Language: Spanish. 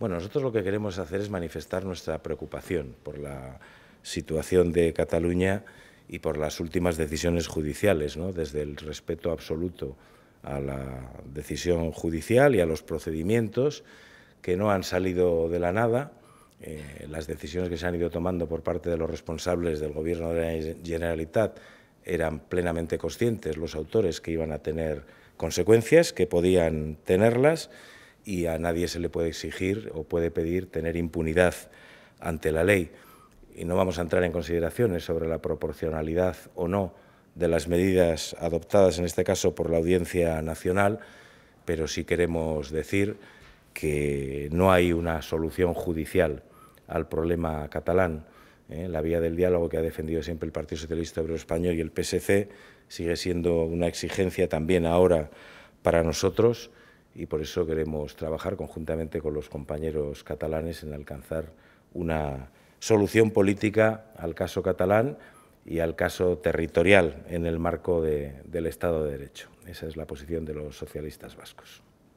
Bueno, nosotros lo que queremos hacer es manifestar nuestra preocupación por la situación de Cataluña y por las últimas decisiones judiciales, ¿no? desde el respeto absoluto a la decisión judicial y a los procedimientos que no han salido de la nada, eh, las decisiones que se han ido tomando por parte de los responsables del Gobierno de la Generalitat eran plenamente conscientes los autores que iban a tener consecuencias, que podían tenerlas, y a nadie se le puede exigir o puede pedir tener impunidad ante la ley. Y no vamos a entrar en consideraciones sobre la proporcionalidad o no de las medidas adoptadas, en este caso por la Audiencia Nacional, pero sí queremos decir que no hay una solución judicial al problema catalán. ¿eh? La vía del diálogo que ha defendido siempre el Partido Socialista Obrero Español y el PSC sigue siendo una exigencia también ahora para nosotros y por eso queremos trabajar conjuntamente con los compañeros catalanes en alcanzar una solución política al caso catalán y al caso territorial en el marco del Estado de Derecho. Esa es la posición de los socialistas vascos.